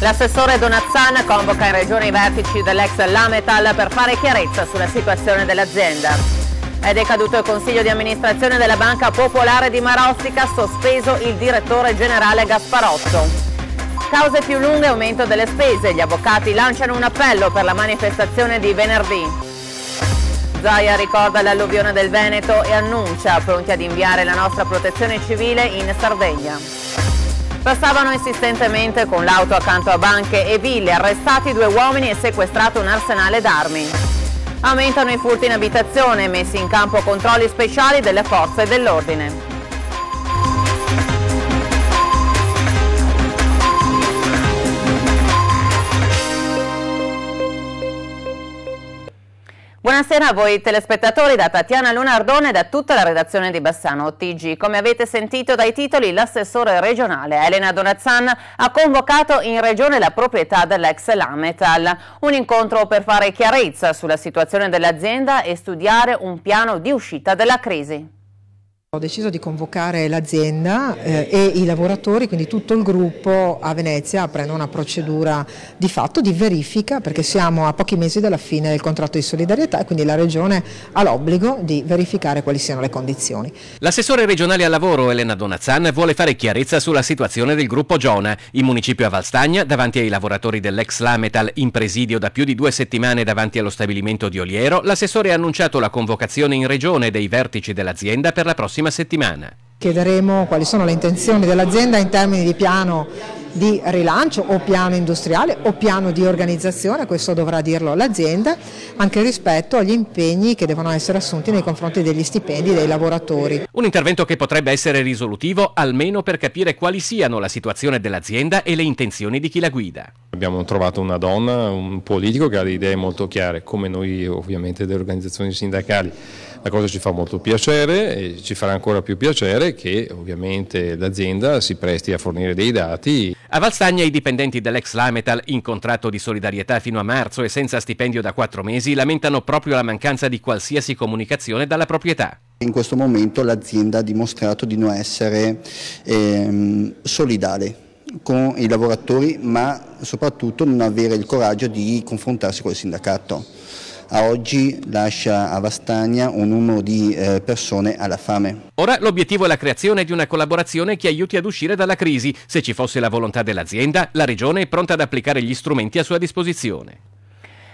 L'assessore Donazzan convoca in regione i vertici dell'ex Lametal per fare chiarezza sulla situazione dell'azienda. È decaduto il consiglio di amministrazione della Banca Popolare di Marostica, sospeso il direttore generale Gasparotto. Cause più lunghe e aumento delle spese, gli avvocati lanciano un appello per la manifestazione di venerdì. Zaia ricorda l'alluvione del Veneto e annuncia pronti ad inviare la nostra protezione civile in Sardegna. Passavano insistentemente con l'auto accanto a banche e ville, arrestati due uomini e sequestrato un arsenale d'armi. Aumentano i furti in abitazione, messi in campo controlli speciali delle forze dell'ordine. Buonasera a voi telespettatori da Tatiana Lunardone e da tutta la redazione di Bassano TG. Come avete sentito dai titoli, l'assessore regionale Elena Donazzan ha convocato in regione la proprietà dell'ex Lametal. Un incontro per fare chiarezza sulla situazione dell'azienda e studiare un piano di uscita dalla crisi. Ho deciso di convocare l'azienda eh, e i lavoratori, quindi tutto il gruppo a Venezia aprendo una procedura di fatto di verifica perché siamo a pochi mesi dalla fine del contratto di solidarietà e quindi la Regione ha l'obbligo di verificare quali siano le condizioni. L'assessore regionale al lavoro Elena Donazzan vuole fare chiarezza sulla situazione del gruppo Giona. In municipio a Valstagna, davanti ai lavoratori dell'ex Lametal in presidio da più di due settimane davanti allo stabilimento di Oliero, l'assessore ha annunciato la convocazione in Regione dei vertici dell'azienda per la prossima prossima settimana. Chiederemo quali sono le intenzioni dell'azienda in termini di piano di rilancio o piano industriale o piano di organizzazione, questo dovrà dirlo l'azienda, anche rispetto agli impegni che devono essere assunti nei confronti degli stipendi dei lavoratori. Un intervento che potrebbe essere risolutivo almeno per capire quali siano la situazione dell'azienda e le intenzioni di chi la guida. Abbiamo trovato una donna, un politico che ha le idee molto chiare, come noi ovviamente delle organizzazioni sindacali. La cosa ci fa molto piacere e ci farà ancora più piacere che ovviamente l'azienda si presti a fornire dei dati a Valsagna i dipendenti dell'ex Lametal in contratto di solidarietà fino a marzo e senza stipendio da quattro mesi lamentano proprio la mancanza di qualsiasi comunicazione dalla proprietà. In questo momento l'azienda ha dimostrato di non essere ehm, solidale con i lavoratori ma soprattutto non avere il coraggio di confrontarsi col sindacato a oggi lascia a Vastagna un numero di eh, persone alla fame. Ora l'obiettivo è la creazione di una collaborazione che aiuti ad uscire dalla crisi. Se ci fosse la volontà dell'azienda, la Regione è pronta ad applicare gli strumenti a sua disposizione.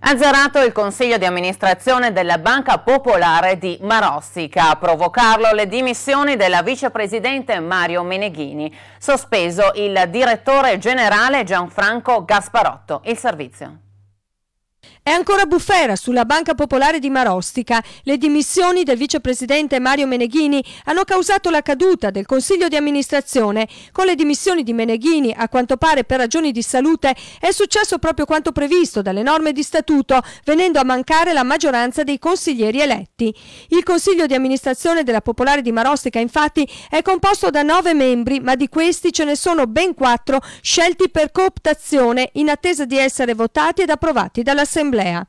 Azzerato il consiglio di amministrazione della Banca Popolare di Marossica. A provocarlo le dimissioni della vicepresidente Mario Meneghini. Sospeso il direttore generale Gianfranco Gasparotto. Il servizio. È ancora bufera sulla Banca Popolare di Marostica. Le dimissioni del vicepresidente Mario Meneghini hanno causato la caduta del Consiglio di amministrazione. Con le dimissioni di Meneghini, a quanto pare per ragioni di salute, è successo proprio quanto previsto dalle norme di statuto, venendo a mancare la maggioranza dei consiglieri eletti. Il Consiglio di amministrazione della Popolare di Marostica, infatti, è composto da nove membri, ma di questi ce ne sono ben quattro scelti per cooptazione in attesa di essere votati ed approvati dall'Assemblea dell'Assemblea.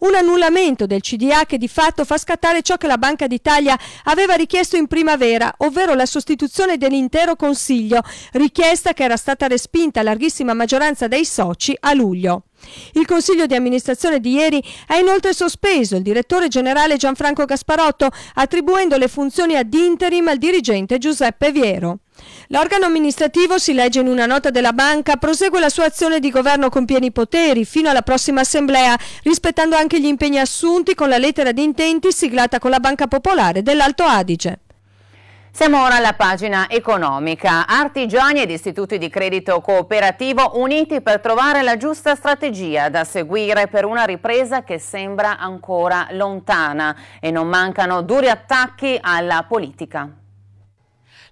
Un annullamento del CDA che di fatto fa scattare ciò che la Banca d'Italia aveva richiesto in primavera, ovvero la sostituzione dell'intero Consiglio, richiesta che era stata respinta a larghissima maggioranza dei soci a luglio. Il consiglio di amministrazione di ieri ha inoltre sospeso il direttore generale Gianfranco Gasparotto, attribuendo le funzioni ad interim al dirigente Giuseppe Viero. L'organo amministrativo, si legge in una nota della banca, prosegue la sua azione di governo con pieni poteri fino alla prossima assemblea, rispettando anche gli impegni assunti con la lettera di intenti siglata con la Banca Popolare dell'Alto Adige. Siamo ora alla pagina economica. Artigiani ed istituti di credito cooperativo uniti per trovare la giusta strategia da seguire per una ripresa che sembra ancora lontana e non mancano duri attacchi alla politica.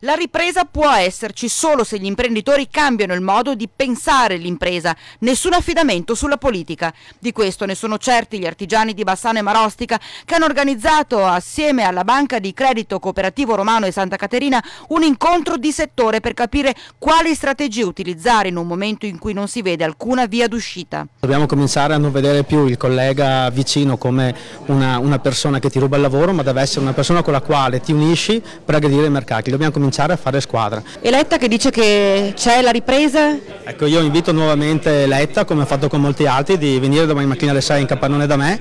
La ripresa può esserci solo se gli imprenditori cambiano il modo di pensare l'impresa, nessun affidamento sulla politica. Di questo ne sono certi gli artigiani di Bassano e Marostica che hanno organizzato assieme alla Banca di Credito Cooperativo Romano e Santa Caterina un incontro di settore per capire quali strategie utilizzare in un momento in cui non si vede alcuna via d'uscita. Dobbiamo cominciare a non vedere più il collega vicino come una, una persona che ti ruba il lavoro, ma deve essere una persona con la quale ti unisci per aggredire i mercati. Dobbiamo cominciare cominciare a fare squadra. Eletta che dice che c'è la ripresa? Ecco, io invito nuovamente Letta, come ha fatto con molti altri, di venire domani mattina alle 6 in capannone da me.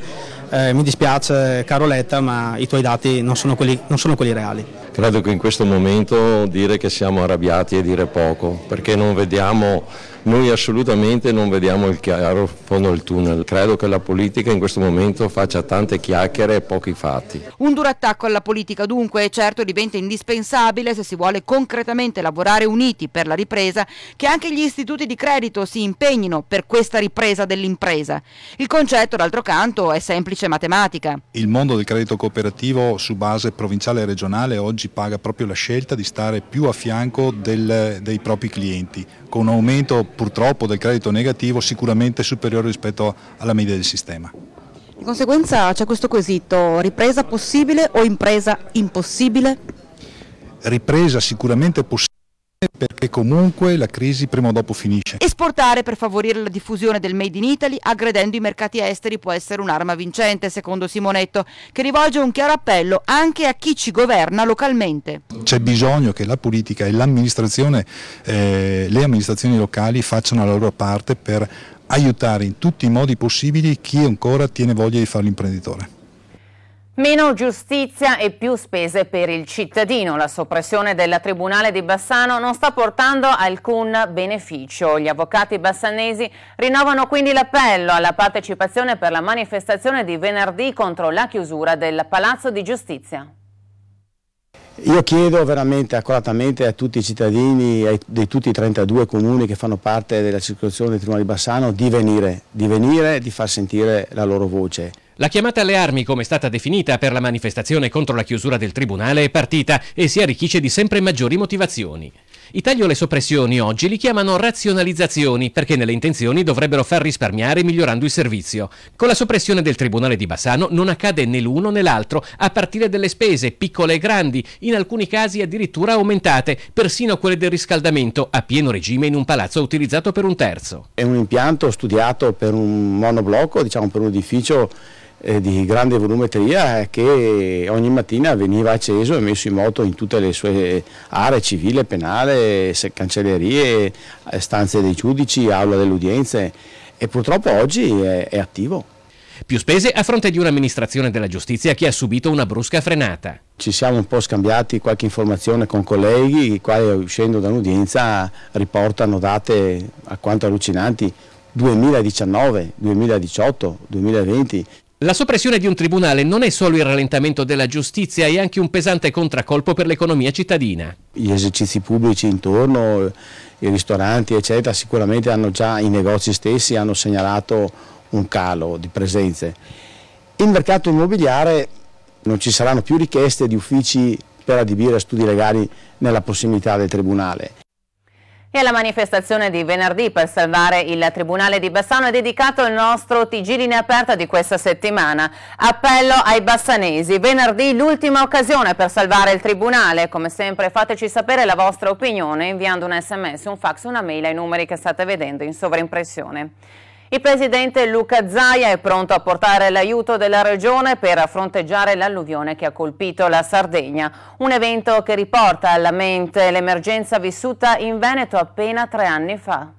Eh, mi dispiace caro Letta, ma i tuoi dati non sono quelli, non sono quelli reali. Credo che in questo momento dire che siamo arrabbiati è dire poco, perché non vediamo noi assolutamente non vediamo il chiaro fondo del tunnel. Credo che la politica in questo momento faccia tante chiacchiere e pochi fatti. Un duro attacco alla politica dunque certo diventa indispensabile se si vuole concretamente lavorare uniti per la ripresa che anche gli istituti di credito si impegnino per questa ripresa dell'impresa. Il concetto d'altro canto è semplice matematica. Il mondo del credito cooperativo su base provinciale e regionale oggi paga proprio la scelta di stare più a fianco del, dei propri clienti con un aumento purtroppo del credito negativo sicuramente superiore rispetto alla media del sistema. Di conseguenza c'è questo quesito, ripresa possibile o impresa impossibile? Ripresa sicuramente possibile perché comunque la crisi prima o dopo finisce. Esportare per favorire la diffusione del Made in Italy aggredendo i mercati esteri può essere un'arma vincente, secondo Simonetto, che rivolge un chiaro appello anche a chi ci governa localmente. C'è bisogno che la politica e l'amministrazione, eh, le amministrazioni locali facciano la loro parte per aiutare in tutti i modi possibili chi ancora tiene voglia di fare l'imprenditore. Meno giustizia e più spese per il cittadino. La soppressione del Tribunale di Bassano non sta portando alcun beneficio. Gli avvocati bassanesi rinnovano quindi l'appello alla partecipazione per la manifestazione di venerdì contro la chiusura del Palazzo di Giustizia. Io chiedo veramente accuratamente a tutti i cittadini ai, di tutti i 32 comuni che fanno parte della circolazione del Tribunale di Bassano di venire, di venire e di far sentire la loro voce. La chiamata alle armi, come è stata definita per la manifestazione contro la chiusura del tribunale, è partita e si arricchisce di sempre maggiori motivazioni. I tagli o le soppressioni oggi li chiamano razionalizzazioni perché nelle intenzioni dovrebbero far risparmiare migliorando il servizio. Con la soppressione del Tribunale di Bassano non accade né l'uno né l'altro, a partire dalle spese, piccole e grandi, in alcuni casi addirittura aumentate, persino quelle del riscaldamento, a pieno regime in un palazzo utilizzato per un terzo. È un impianto studiato per un monoblocco, diciamo per un edificio eh, di grande volumetria che ogni mattina veniva acceso e messo in moto in tutte le sue aree civile, penale, cancellerie, eh, stanze dei giudici, aula delle udienze e purtroppo oggi è, è attivo. Più spese a fronte di un'amministrazione della giustizia che ha subito una brusca frenata. Ci siamo un po' scambiati qualche informazione con colleghi, i quali uscendo da un'udienza riportano date alquanto allucinanti, 2019, 2018, 2020. La soppressione di un tribunale non è solo il rallentamento della giustizia, è anche un pesante contraccolpo per l'economia cittadina. Gli esercizi pubblici intorno, i ristoranti eccetera, sicuramente hanno già i negozi stessi hanno segnalato un calo di presenze. Il mercato immobiliare non ci saranno più richieste di uffici per adibire studi legali nella prossimità del tribunale. E alla manifestazione di venerdì per salvare il Tribunale di Bassano è dedicato il nostro TG linea aperta di questa settimana. Appello ai bassanesi. Venerdì l'ultima occasione per salvare il Tribunale. Come sempre fateci sapere la vostra opinione inviando un sms, un fax, una mail ai numeri che state vedendo in sovrimpressione. Il presidente Luca Zaia è pronto a portare l'aiuto della regione per fronteggiare l'alluvione che ha colpito la Sardegna, un evento che riporta alla mente l'emergenza vissuta in Veneto appena tre anni fa.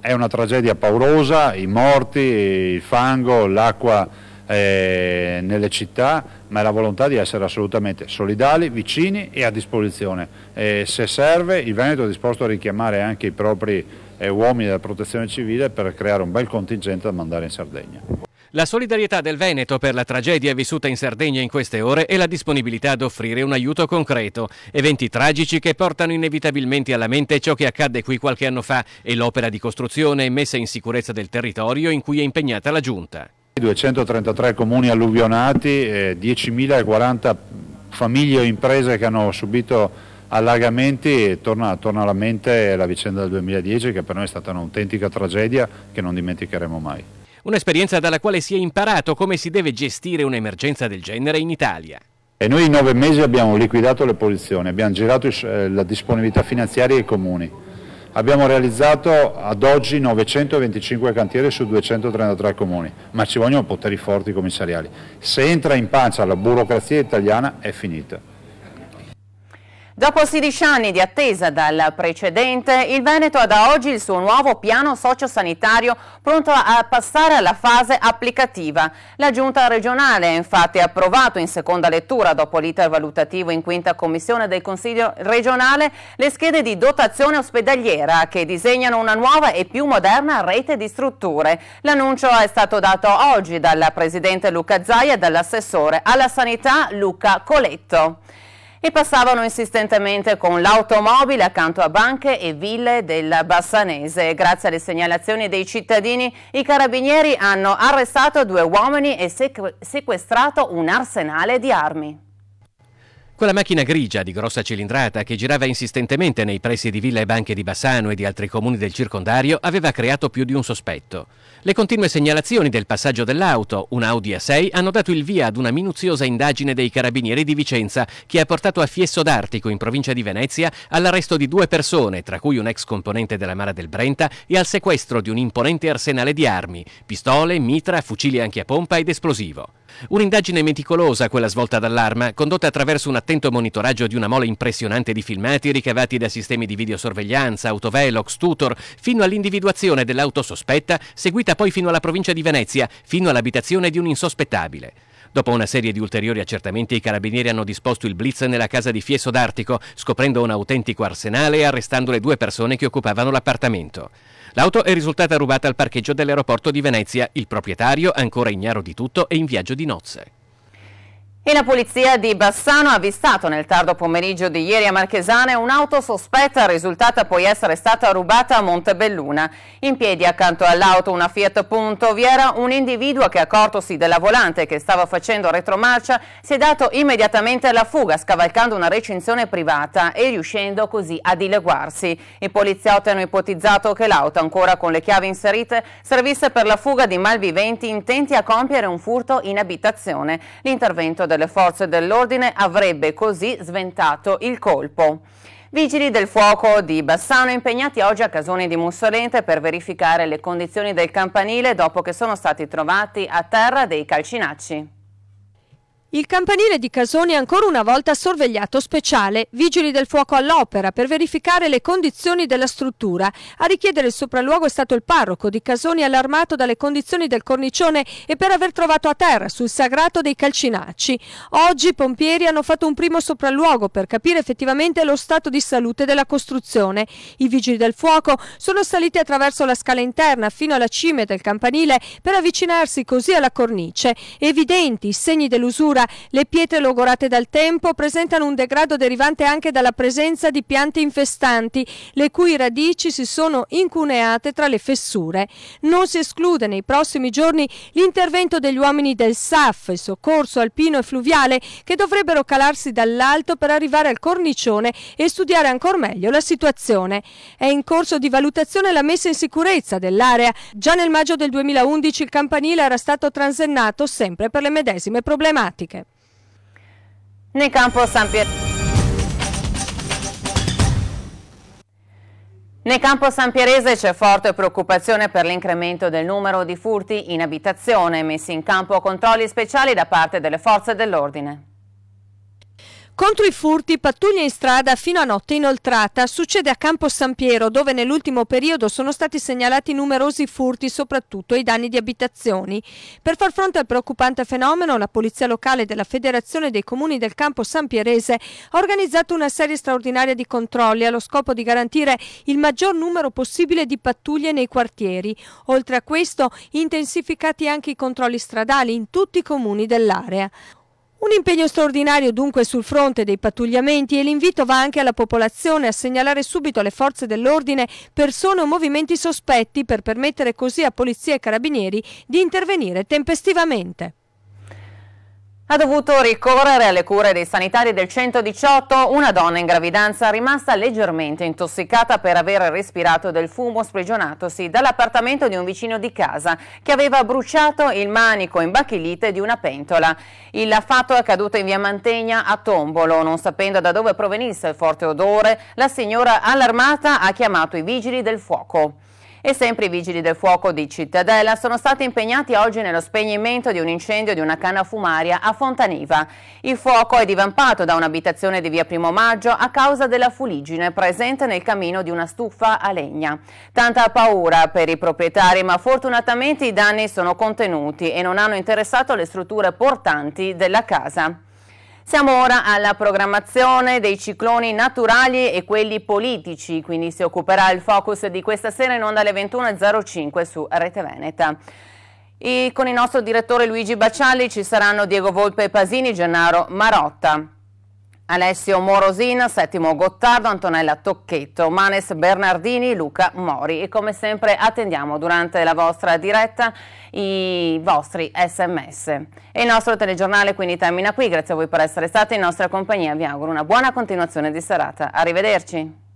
È una tragedia paurosa, i morti, il fango, l'acqua eh, nelle città, ma è la volontà di essere assolutamente solidali, vicini e a disposizione. Eh, se serve il Veneto è disposto a richiamare anche i propri eh, uomini della protezione civile per creare un bel contingente da mandare in Sardegna. La solidarietà del Veneto per la tragedia vissuta in Sardegna in queste ore e la disponibilità ad offrire un aiuto concreto. Eventi tragici che portano inevitabilmente alla mente ciò che accadde qui qualche anno fa e l'opera di costruzione e messa in sicurezza del territorio in cui è impegnata la Giunta. 233 comuni alluvionati, eh, 10.040 famiglie o imprese che hanno subito allagamenti e torna, torna, alla mente la vicenda del 2010 che per noi è stata un'autentica tragedia che non dimenticheremo mai. Un'esperienza dalla quale si è imparato come si deve gestire un'emergenza del genere in Italia. E noi in nove mesi abbiamo liquidato le posizioni, abbiamo girato eh, la disponibilità finanziaria ai comuni. Abbiamo realizzato ad oggi 925 cantieri su 233 comuni, ma ci vogliono poteri forti commissariali. Se entra in pancia la burocrazia italiana è finita. Dopo 16 anni di attesa dal precedente, il Veneto ha da oggi il suo nuovo piano sociosanitario pronto a passare alla fase applicativa. La Giunta regionale ha infatti approvato in seconda lettura, dopo l'iter valutativo in quinta commissione del Consiglio regionale, le schede di dotazione ospedaliera che disegnano una nuova e più moderna rete di strutture. L'annuncio è stato dato oggi dal Presidente Luca Zaia e dall'assessore alla sanità Luca Coletto e passavano insistentemente con l'automobile accanto a banche e ville del Bassanese. Grazie alle segnalazioni dei cittadini, i carabinieri hanno arrestato due uomini e sequestrato un arsenale di armi. Quella macchina grigia di grossa cilindrata che girava insistentemente nei pressi di Villa e Banche di Bassano e di altri comuni del circondario aveva creato più di un sospetto. Le continue segnalazioni del passaggio dell'auto, un Audi A6, hanno dato il via ad una minuziosa indagine dei carabinieri di Vicenza che ha portato a Fiesso d'Artico, in provincia di Venezia, all'arresto di due persone, tra cui un ex componente della Mara del Brenta, e al sequestro di un imponente arsenale di armi, pistole, mitra, fucili anche a pompa ed esplosivo. Un'indagine meticolosa, quella svolta dall'arma, condotta attraverso un attento monitoraggio di una mole impressionante di filmati ricavati da sistemi di videosorveglianza, autovelox, tutor, fino all'individuazione dell'auto sospetta, seguita poi fino alla provincia di Venezia, fino all'abitazione di un insospettabile. Dopo una serie di ulteriori accertamenti, i carabinieri hanno disposto il blitz nella casa di Fieso d'Artico, scoprendo un autentico arsenale e arrestando le due persone che occupavano l'appartamento. L'auto è risultata rubata al parcheggio dell'aeroporto di Venezia. Il proprietario, ancora ignaro di tutto, è in viaggio di nozze. E la polizia di Bassano ha avvistato nel tardo pomeriggio di ieri a Marchesane un'auto sospetta risultata poi essere stata rubata a Montebelluna. In piedi accanto all'auto una Fiat Punto vi era un individuo che accortosi della volante che stava facendo retromarcia si è dato immediatamente alla fuga scavalcando una recinzione privata e riuscendo così a dileguarsi. I poliziotti hanno ipotizzato che l'auto ancora con le chiavi inserite servisse per la fuga di malviventi intenti a compiere un furto in abitazione. L'intervento delle forze dell'ordine avrebbe così sventato il colpo. Vigili del fuoco di Bassano impegnati oggi a Casone di Mussolente per verificare le condizioni del campanile dopo che sono stati trovati a terra dei calcinacci. Il campanile di Casoni è ancora una volta sorvegliato speciale, vigili del fuoco all'opera per verificare le condizioni della struttura. A richiedere il sopralluogo è stato il parroco di Casoni allarmato dalle condizioni del cornicione e per aver trovato a terra sul sagrato dei calcinacci. Oggi i pompieri hanno fatto un primo sopralluogo per capire effettivamente lo stato di salute della costruzione. I vigili del fuoco sono saliti attraverso la scala interna fino alla cime del campanile per avvicinarsi così alla cornice. Evidenti segni dell'usura Sicilia. Le pietre logorate dal tempo presentano un degrado derivante anche dalla presenza di piante infestanti, le cui radici si sono incuneate tra le fessure. Non si esclude nei prossimi giorni l'intervento degli uomini del SAF, il soccorso alpino e fluviale, che dovrebbero calarsi dall'alto per arrivare al cornicione e studiare ancora meglio la situazione. È in corso di valutazione la messa in sicurezza dell'area. Già nel maggio del 2011 il campanile era stato transennato sempre per le medesime problematiche. Nel campo San Pietro. Nel campo San c'è forte preoccupazione per l'incremento del numero di furti in abitazione, messi in campo controlli speciali da parte delle forze dell'ordine. Contro i furti, pattuglie in strada fino a notte inoltrata. Succede a Campo San Piero, dove nell'ultimo periodo sono stati segnalati numerosi furti, soprattutto ai danni di abitazioni. Per far fronte al preoccupante fenomeno, la Polizia Locale della Federazione dei Comuni del Campo San Pierese ha organizzato una serie straordinaria di controlli allo scopo di garantire il maggior numero possibile di pattuglie nei quartieri. Oltre a questo, intensificati anche i controlli stradali in tutti i comuni dell'area. Un impegno straordinario dunque sul fronte dei pattugliamenti e l'invito va anche alla popolazione a segnalare subito alle forze dell'ordine persone o movimenti sospetti per permettere così a polizia e carabinieri di intervenire tempestivamente. Ha dovuto ricorrere alle cure dei sanitari del 118 una donna in gravidanza rimasta leggermente intossicata per aver respirato del fumo sprigionatosi dall'appartamento di un vicino di casa che aveva bruciato il manico in bachilite di una pentola. Il fatto è caduto in via Mantegna a Tombolo. Non sapendo da dove provenisse il forte odore, la signora allarmata ha chiamato i vigili del fuoco. E sempre i vigili del fuoco di Cittadella sono stati impegnati oggi nello spegnimento di un incendio di una canna fumaria a Fontaniva. Il fuoco è divampato da un'abitazione di via Primo Maggio a causa della fuligine presente nel camino di una stufa a legna. Tanta paura per i proprietari, ma fortunatamente i danni sono contenuti e non hanno interessato le strutture portanti della casa. Siamo ora alla programmazione dei cicloni naturali e quelli politici, quindi si occuperà il focus di questa sera in onda alle 21.05 su Rete Veneta. E con il nostro direttore Luigi Bacialli ci saranno Diego Volpe Pasini e Gennaro Marotta. Alessio Morosin, Settimo Gottardo, Antonella Tocchetto, Manes Bernardini, Luca Mori e come sempre attendiamo durante la vostra diretta i vostri sms. E il nostro telegiornale quindi termina qui, grazie a voi per essere stati in nostra compagnia, vi auguro una buona continuazione di serata, arrivederci.